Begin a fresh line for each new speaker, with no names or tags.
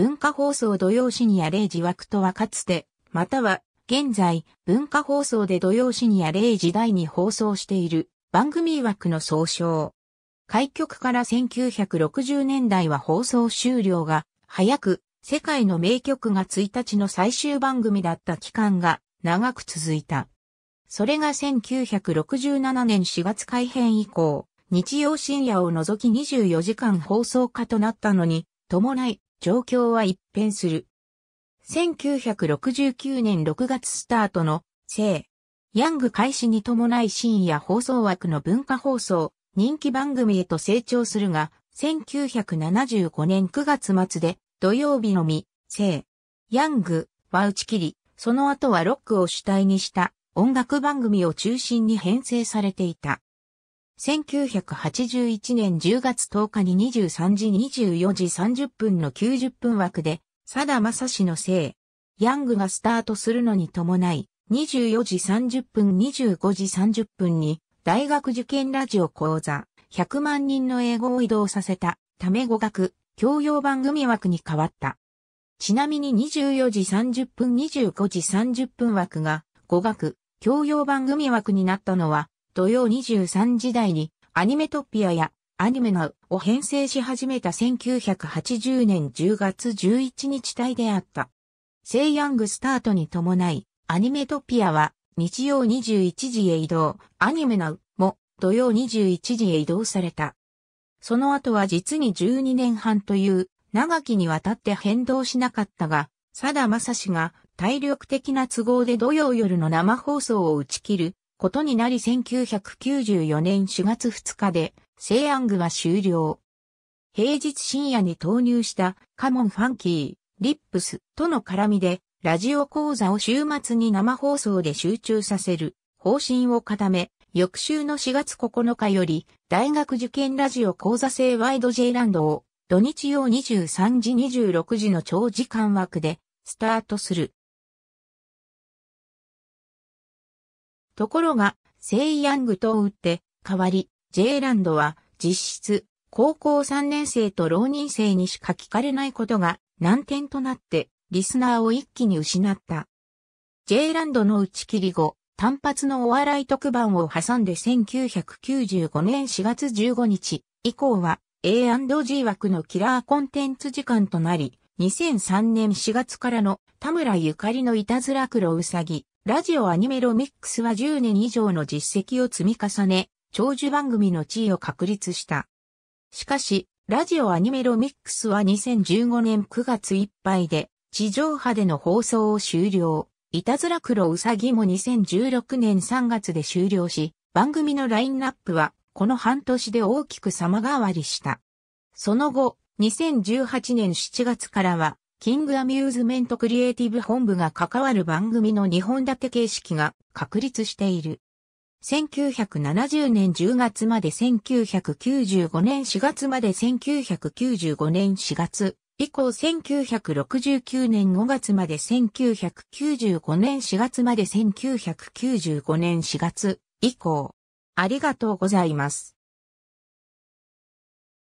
文化放送土曜シニア0時枠とはかつて、または、現在、文化放送で土曜シニア0時代に放送している番組枠の総称。開局から1960年代は放送終了が早く、世界の名曲が1日の最終番組だった期間が長く続いた。それが1967年4月改編以降、日曜深夜を除き24時間放送化となったのに、伴い、状況は一変する。1969年6月スタートの、聖、ヤング開始に伴い深夜放送枠の文化放送、人気番組へと成長するが、1975年9月末で、土曜日のみ、聖、ヤングは打ち切り、その後はロックを主体にした音楽番組を中心に編成されていた。1981年10月10日に23時24時30分の90分枠で、佐田正史のい、ヤングがスタートするのに伴い、24時30分25時30分に、大学受験ラジオ講座、100万人の英語を移動させた、ため語学、教養番組枠に変わった。ちなみに24時30分25時30分枠が、語学、教養番組枠になったのは、土曜23時台にアニメトピアやアニメナを編成し始めた1980年10月11日帯であった。セイヤングスタートに伴い、アニメトピアは日曜21時へ移動、アニメナウも土曜21時へ移動された。その後は実に12年半という長きにわたって変動しなかったが、さだまさしが体力的な都合で土曜夜の生放送を打ち切ることになり1994年4月2日で、西安具は終了。平日深夜に投入したカモンファンキー、リップスとの絡みで、ラジオ講座を週末に生放送で集中させる方針を固め、翌週の4月9日より、大学受験ラジオ講座制ワイド J ランドを、土日曜23時26時の長時間枠で、スタートする。ところが、セイ・ヤングと打って、代わり、ジェイランドは、実質、高校3年生と浪人生にしか聞かれないことが難点となって、リスナーを一気に失った。J ランドの打ち切り後、単発のお笑い特番を挟んで1995年4月15日以降は A&G 枠のキラーコンテンツ時間となり、2003年4月からの田村ゆかりのいたずら黒うさぎ、ラジオアニメロミックスは10年以上の実績を積み重ね、長寿番組の地位を確立した。しかし、ラジオアニメロミックスは2015年9月いっぱいで、地上波での放送を終了。いたずら黒うさぎも2016年3月で終了し、番組のラインナップは、この半年で大きく様変わりした。その後、2018年7月からは、キングアミューズメントクリエイティブ本部が関わる番組の2本立て形式が確立している。1970年10月まで1995年4月まで1995年4月以降1969年5月まで1995年4月まで1995年4月以降ありがとうございます。